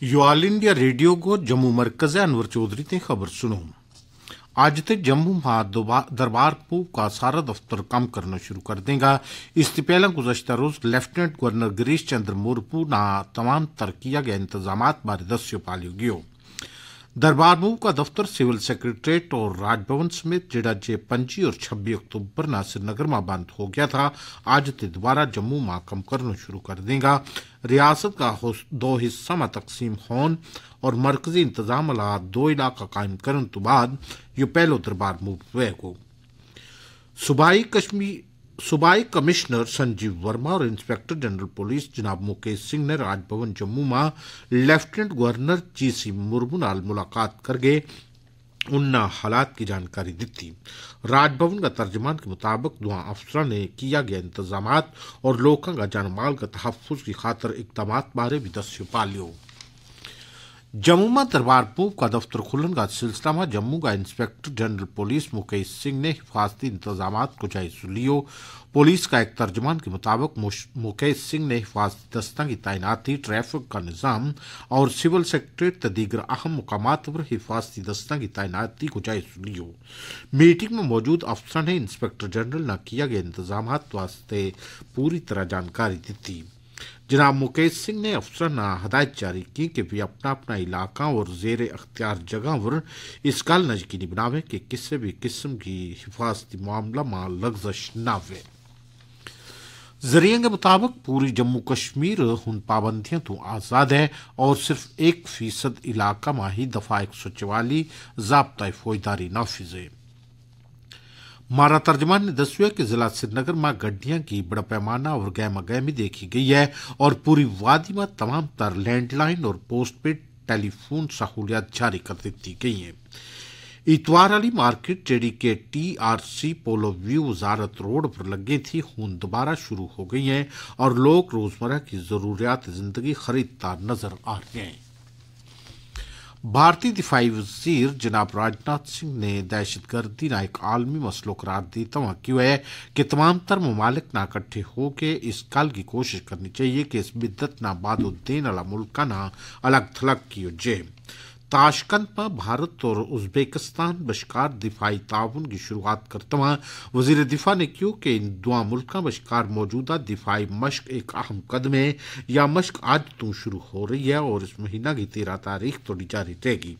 you all India radio کو جموں مرکز انور تے خبر سنو اج تک جموں دربار پو کا سارا دفتر کام کرنا شروع کر دیں گا اس سے پہلا گزشتہ روز لیفٹنٹ گورنر گریش چندر مورپو ن تمام ترکیا گئے انتظامات بارے دس دربار موو کا دفتر سول سیکرٹریٹ اور راج بھون سمیت جڑا جے پنچی اور چھبی اکتوبر ناصر نگر ماں بند ہو گیا تھا آج تے دوبارہ جموں ماں کم کرنا شروع کر دے گا ریاست کا دو حصہ ماں تقسیم ہون اور مرکزی انتظام دو علاقہ قائم کرن تو بعد یہ پہلو دربار گو کشمیر صوبائی کمشنر سنجیو ورما اور انسپیکٹر جنرل پولیس جناب مکیش سنگھ نے راج بھون جموں میں lieutenant governor G C Murmu نال ملاقات کر گئے ان حالات کی جانکاری دیتی راج بھون کا ترجمان کے مطابق دعا افسر نے کیا گیا انتظامات اور لوگوں کا جان مال کا تحفظ کی خاطر اقدامات بارے بھی دسیو پالیو میں دربار پوب کا دفتر کھلن کا سلسلہ میں جموں کا inspector general police Mukesh Singh نے حفاظتی انتظامات کو جائز پولیس کا ایک ترجمان کے مطابق مکیش سنگھ نے حفاظتی دستہ کی تعیناتی ٹریفک کا نظام اور سول سیکرٹریٹ کے دیگر اہم مقامات پر حفاظتی دستہ کی تعیناتی کو جائز میٹنگ میں موجود افسر نے انسپیکٹر جنرل نہ کیا گئے انتظامات واسطے پوری طرح جانکاری دی جناب مکیش سنگھ نے افسر نے ہدایت جاری کی کہ وہ اپنا اپنا علاقہ اور زیر اختیار جگہ پر اس گقی بناویں کہ کسی بھی قسم کی حفاظتی معاملہ ماں لگزش نہ ہوئے ذریعے کے مطابق پوری جموں کشمیر ہن پابندیاں تو آزاد ہے اور صرف ایک فیصد علاقہ ماہی ہی ایک سو چوالی ضابطۂ فوجداری نافذ ہے مارا ترجمان نے دس کہ ضلع سری نگر میں گڈیاں کی بڑا پیمانہ اور گہما گہمی دیکھی گئی ہے اور پوری وادی میں تمام تر لینڈ لائن اور پوسٹ پیڈ فون سہولیات جاری کر دی گئی ہیں اتوار علی مارکیٹ جیڑی کے T R C Polo View وزارت روڈ پر لگی تھی ہون دوبارہ شروع ہو گئی ہیں اور لوگ روزمرہ کی ضروریات زندگی خریدتا نظر آ رہے ہیں بھارتی دفاعی وزیر جناب راج ناتھ سنگھ نے دہشت گردی نہ ایک عالمی مسلو قرار دیو ہے کہ تمام تر ممالک نہ اکٹھے ہو کے اس کل کی کوشش کرنی چاہیے کہ اس بدت نہ باد الدین علا ملک کا نہ الگ تھلگ کی ہو تاشکند میں بھارت اور ازبیکستان بشکار دفاعی تعاون کی شروعات کرتا ہوا وزیر دفاع نے کیوں کہ ان داں ملکہ بشکار موجودہ دفاعی مشق ایک اہم قدم ہے یا مشق آج تو شروع ہو رہی ہے اور اس مہینہ کی تیرہ تاریخ جاری رہے گی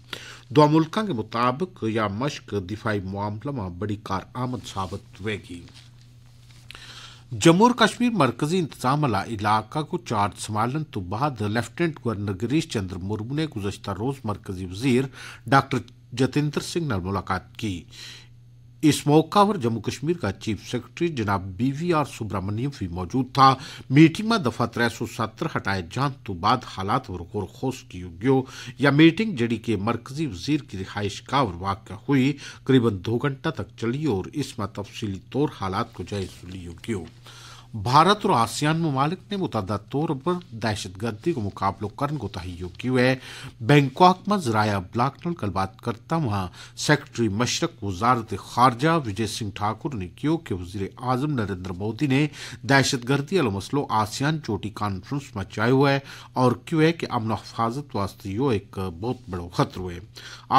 ملکہ کے مطابق یا مشق دفاعی معاملہ میں بڑی کارآمد ثابت ہوئے گی جموں کشمیر مرکزی انتظام آلہ علاقہ کو چارج سنبھالنے تو بعد لیفٹنٹ گورنر گریش چندر مرمو نے گزشتہ روز مرکزی وزیر ڈاکٹر جتندر سنگھ نے ملاقات کی اس موقع پر جموں کشمیر کا چیف سیکرٹری جناب بی وی آر سبرامنیم بھی موجود تھا میٹنگ میں دفعہ تر سو ستر ہٹائے جان تو بعد حالات پر غور خوش گیو یا میٹنگ جڑی کے مرکزی وزیر کی رہائش کا اور واقع ہوئی قریب دو گھنٹہ تک چلی اور اس میں تفصیلی طور حالات کو جائز گیو بھارت اور آسیان ممالک نے متعدد طور پر دہشت گردی کو مقابلہ کرنے کو تہیو کی بینکاک میں ذرائع ابلاغ نال کل بات کرتا وہاں سیکرٹری مشرق وزارت خارجہ وجے سنگھ ٹھاکر نے کیو کہ وزیر اعظم نریندر مودی نے دہشت گردی والا مسئلہ آسیان چوٹی کانفرنس میں چائے ہوا ہے اور کیوں ہے کہ امن و حفاظت واسطے یہ ایک بہت بڑا خطر ہے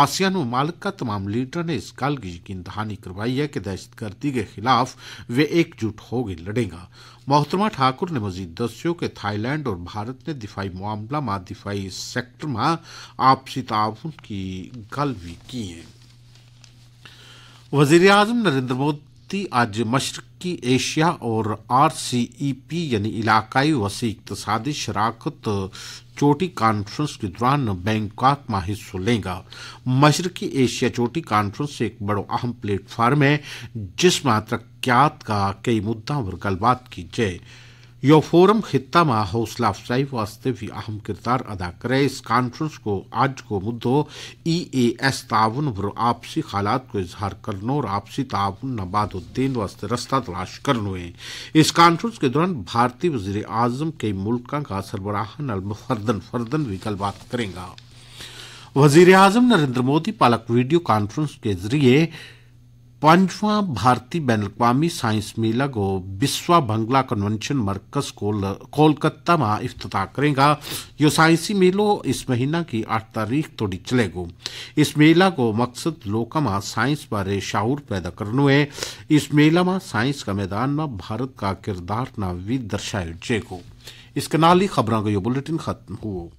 آسیان ممالک کا تمام لیڈر نے اس گل کی یقین دہانی کروائی ہے کہ دہشت گردی کے خلاف وہ ایک جٹ ہو گئے لڑے گا محترمہ ٹھاکر نے مزید دسیوں کہ تھائی لینڈ اور بھارت نے دفاعی معاملہ ماں دفاعی سیکٹر ماں آپسی تعاون کی گل بھی کی ہے وزیر اعظم نریندر مودی آج مشرقی ایشیا اور آر سی ای پی یعنی علاقائی وسیع اقتصادی شراکت چوٹی کانفرنس کے دوران بینکاک میں حصہ لیں گا مشرقی ایشیا چوٹی کانفرنس ایک بڑا اہم پلیٹ فارم ہے جس میں ترقیات کا کئی مدعا پر گل بات کی جائے یو فورم خطہ میں حوصلہ افزائی واسطے بھی اہم کردار ادا کرے اس کانفرنس کو آج کو مدو ای e اے ایس تعاون بر آپسی حالات کو اظہار کرنے اور آپسی تعاون نباد الدین واسطے رستہ تلاش کرنے ہیں اس کانفرنس کے دوران بھارتی وزیر اعظم کئی ملکوں کا سربراہ المفردن فردن بھی گل بات کریں گا وزیر اعظم نریندر مودی پالک ویڈیو کانفرنس کے ذریعے پانچواں بھارتی بین الاقوامی سائنس میلہ کو بسوا بنگلہ کنونشن مرکز کولکتہ میں افتتاح کرے گا جو سائنسی میلو اس مہینہ کی آٹھ تاریخ توڑی چلے گو اس میلہ کو مقصد میں سائنس بارے شعور پیدا کرنو ہے اس میلہ میں سائنس کا میدان میں بھارت کا کردار ناوی بلٹن جائے ہوئے